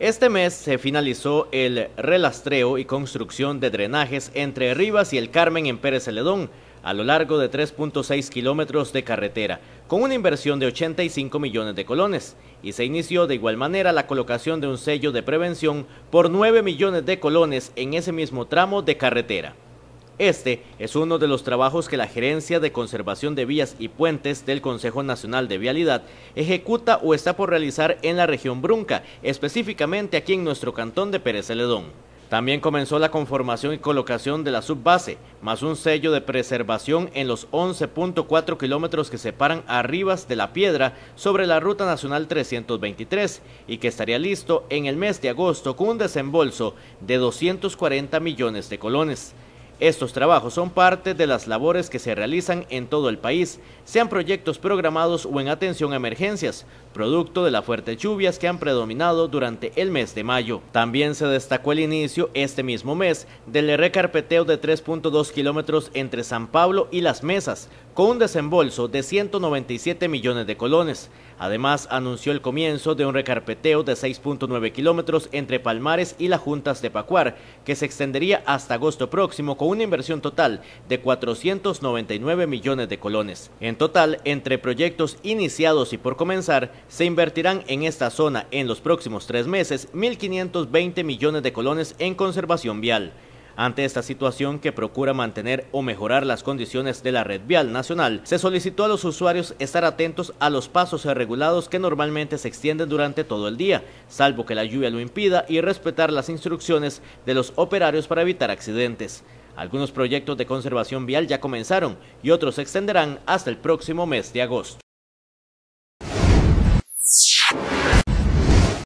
Este mes se finalizó el relastreo y construcción de drenajes entre Rivas y el Carmen en Pérez Celedón, a lo largo de 3.6 kilómetros de carretera, con una inversión de 85 millones de colones, y se inició de igual manera la colocación de un sello de prevención por 9 millones de colones en ese mismo tramo de carretera. Este es uno de los trabajos que la Gerencia de Conservación de Vías y Puentes del Consejo Nacional de Vialidad ejecuta o está por realizar en la región Brunca, específicamente aquí en nuestro cantón de Pérez Celedón. También comenzó la conformación y colocación de la subbase, más un sello de preservación en los 11.4 kilómetros que separan Arribas de la Piedra sobre la Ruta Nacional 323 y que estaría listo en el mes de agosto con un desembolso de 240 millones de colones. Estos trabajos son parte de las labores que se realizan en todo el país, sean proyectos programados o en atención a emergencias, producto de las fuertes lluvias que han predominado durante el mes de mayo. También se destacó el inicio este mismo mes del recarpeteo de 3.2 kilómetros entre San Pablo y Las Mesas, con un desembolso de 197 millones de colones. Además, anunció el comienzo de un recarpeteo de 6.9 kilómetros entre Palmares y las Juntas de Pacuar, que se extendería hasta agosto próximo con una inversión total de 499 millones de colones. En total, entre proyectos iniciados y por comenzar, se invertirán en esta zona en los próximos tres meses 1.520 millones de colones en conservación vial. Ante esta situación que procura mantener o mejorar las condiciones de la red vial nacional, se solicitó a los usuarios estar atentos a los pasos regulados que normalmente se extienden durante todo el día, salvo que la lluvia lo impida, y respetar las instrucciones de los operarios para evitar accidentes. Algunos proyectos de conservación vial ya comenzaron y otros se extenderán hasta el próximo mes de agosto.